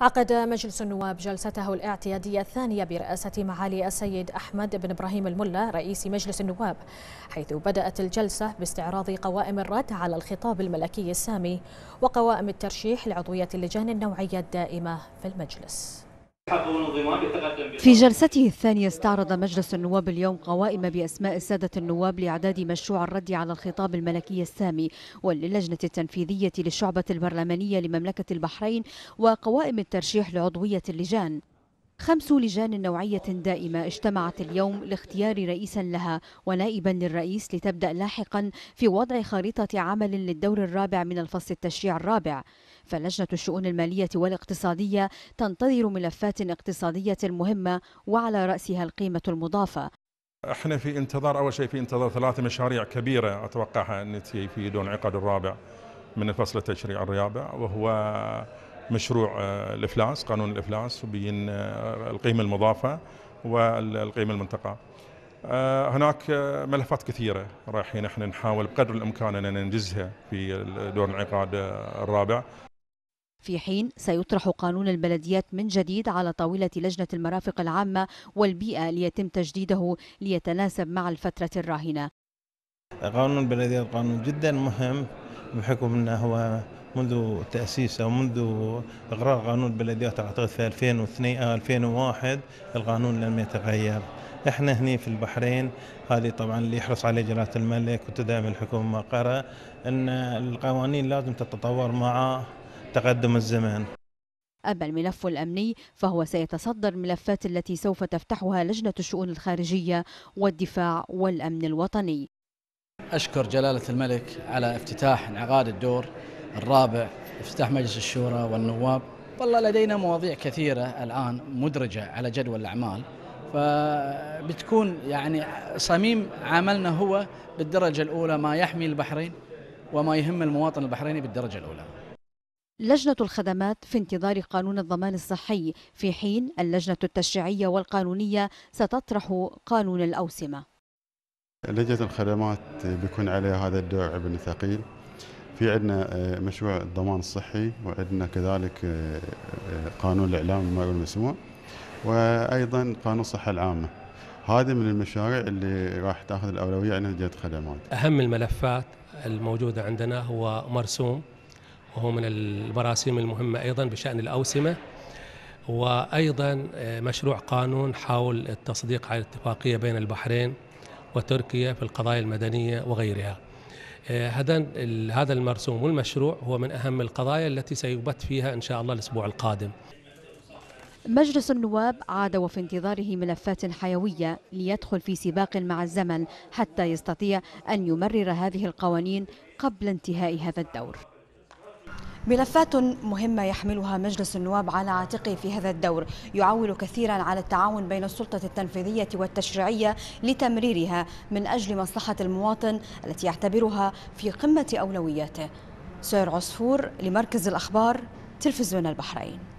عقد مجلس النواب جلسته الاعتيادية الثانية برئاسة معالي السيد أحمد بن إبراهيم الملا رئيس مجلس النواب حيث بدأت الجلسة باستعراض قوائم الرد على الخطاب الملكي السامي وقوائم الترشيح لعضوية اللجان النوعية الدائمة في المجلس في جلسته الثانية استعرض مجلس النواب اليوم قوائم بأسماء السادة النواب لإعداد مشروع الرد على الخطاب الملكي السامي وللجنة التنفيذية للشعبة البرلمانية لمملكة البحرين وقوائم الترشيح لعضوية اللجان خمس لجان نوعية دائمة اجتمعت اليوم لاختيار رئيسا لها ونائبا للرئيس لتبدأ لاحقا في وضع خريطة عمل للدور الرابع من الفصل التشريع الرابع فلجنة الشؤون المالية والاقتصادية تنتظر ملفات اقتصادية مهمة وعلى رأسها القيمة المضافة احنا في انتظار اول شيء في انتظار ثلاث مشاريع كبيره اتوقعها ان في دون عقد الرابع من الفصل التشريع الرابع وهو مشروع آه، الافلاس قانون الافلاس وبين آه، القيمه المضافه والقيمه المنتقاه آه، هناك ملفات كثيرة رايحين احنا نحاول بقدر الامكان اننا ننجزها في دور الانعقاد الرابع. في حين سيطرح قانون البلديات من جديد على طاولة لجنة المرافق العامة والبيئة ليتم تجديده ليتناسب مع الفترة الراهنة. قانون البلديات قانون جدا مهم بحكم انه هو منذ تأسيسه ومنذ إقرار قانون البلديات أعتقد في 2002 2001 القانون لم يتغير احنا هنا في البحرين هذه طبعا اللي يحرص عليه جلاله الملك وتدعم الحكومه قرا ان القوانين لازم تتطور مع تقدم الزمان أما الملف الأمني فهو سيتصدر الملفات التي سوف تفتحها لجنة الشؤون الخارجية والدفاع والأمن الوطني أشكر جلالة الملك على افتتاح انعقاد الدور الرابع افتتاح مجلس الشورى والنواب والله لدينا مواضيع كثيرة الآن مدرجة على جدول الأعمال فبتكون يعني صميم عملنا هو بالدرجة الأولى ما يحمي البحرين وما يهم المواطن البحريني بالدرجة الأولى لجنة الخدمات في انتظار قانون الضمان الصحي في حين اللجنة التشريعية والقانونية ستطرح قانون الأوسمة لجنة الخدمات بيكون عليها هذا الدور ابن ثقيل في عندنا آه، مشروع الضمان الصحي وعندنا كذلك آه، آه، قانون الاعلام المرئي والمسموع وايضا قانون الصحه العامه هذه من المشاريع اللي راح تاخذ الاولويه عندنا جهه الخدمات. اهم الملفات الموجوده عندنا هو مرسوم وهو من المراسيم المهمه ايضا بشان الاوسمه وايضا مشروع قانون حول التصديق على الاتفاقيه بين البحرين وتركيا في القضايا المدنيه وغيرها. آه، هذا هذا المرسوم والمشروع هو من اهم القضايا التي سيبت فيها ان شاء الله الاسبوع القادم. مجلس النواب عاد وفي انتظاره ملفات حيوية ليدخل في سباق مع الزمن حتى يستطيع أن يمرر هذه القوانين قبل انتهاء هذا الدور ملفات مهمة يحملها مجلس النواب على عاتقه في هذا الدور يعول كثيرا على التعاون بين السلطة التنفيذية والتشريعية لتمريرها من أجل مصلحة المواطن التي يعتبرها في قمة أولوياته سير عصفور لمركز الأخبار تلفزيون البحرين